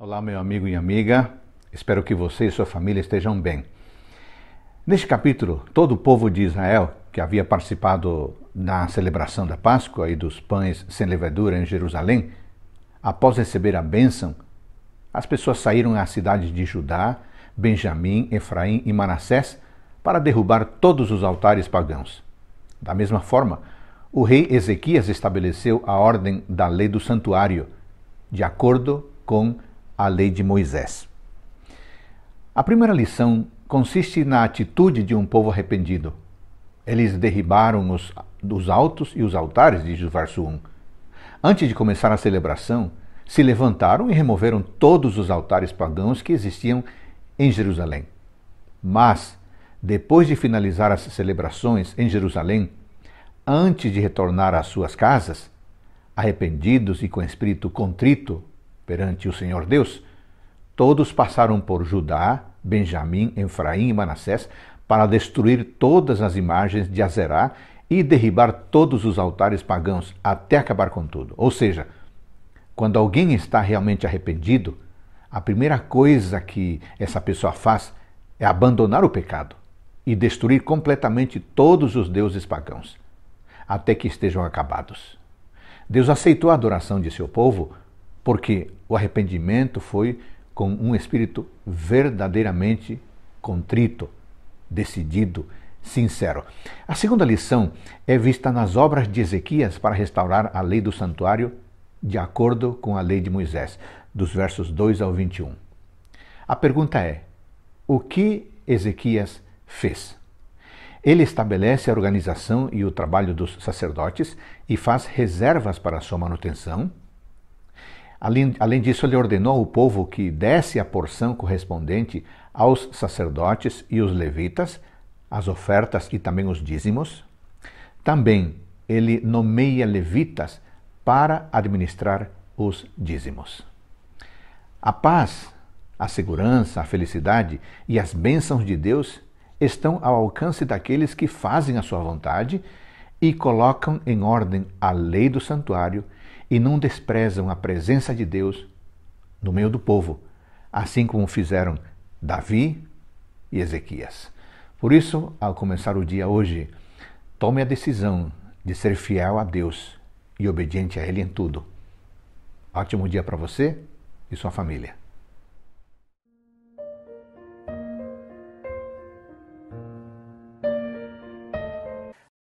Olá, meu amigo e amiga. Espero que você e sua família estejam bem. Neste capítulo, todo o povo de Israel que havia participado da celebração da Páscoa e dos pães sem levedura em Jerusalém, após receber a bênção, as pessoas saíram às cidades de Judá, Benjamim, Efraim e Manassés para derrubar todos os altares pagãos. Da mesma forma, o rei Ezequias estabeleceu a ordem da lei do santuário, de acordo com a lei de Moisés. A primeira lição consiste na atitude de um povo arrependido. Eles derribaram os, altos e os altares, diz o verso 1. Antes de começar a celebração, se levantaram e removeram todos os altares pagãos que existiam em Jerusalém. Mas, depois de finalizar as celebrações em Jerusalém, antes de retornar às suas casas, arrependidos e com espírito contrito perante o Senhor Deus, todos passaram por Judá, Benjamim, Efraim e Manassés para destruir todas as imagens de Azerá e derribar todos os altares pagãos até acabar com tudo. Ou seja, quando alguém está realmente arrependido, a primeira coisa que essa pessoa faz é abandonar o pecado e destruir completamente todos os deuses pagãos, até que estejam acabados. Deus aceitou a adoração de seu povo porque o arrependimento foi com um espírito verdadeiramente contrito, decidido, sincero. A segunda lição é vista nas obras de Ezequias para restaurar a lei do santuário de acordo com a lei de Moisés, dos versos 2 ao 21. A pergunta é: o que Ezequias fez? Ele estabelece a organização e o trabalho dos sacerdotes e faz reservas para sua manutenção Além, além disso, ele ordenou ao povo que desse a porção correspondente aos sacerdotes e os levitas, as ofertas e também os dízimos. Também ele nomeia levitas para administrar os dízimos. A paz, a segurança, a felicidade e as bênçãos de Deus estão ao alcance daqueles que fazem a sua vontade e colocam em ordem a lei do santuário e não desprezam a presença de Deus no meio do povo, assim como fizeram Davi e Ezequias. Por isso, ao começar o dia hoje, tome a decisão de ser fiel a Deus e obediente a Ele em tudo. Ótimo dia para você e sua família.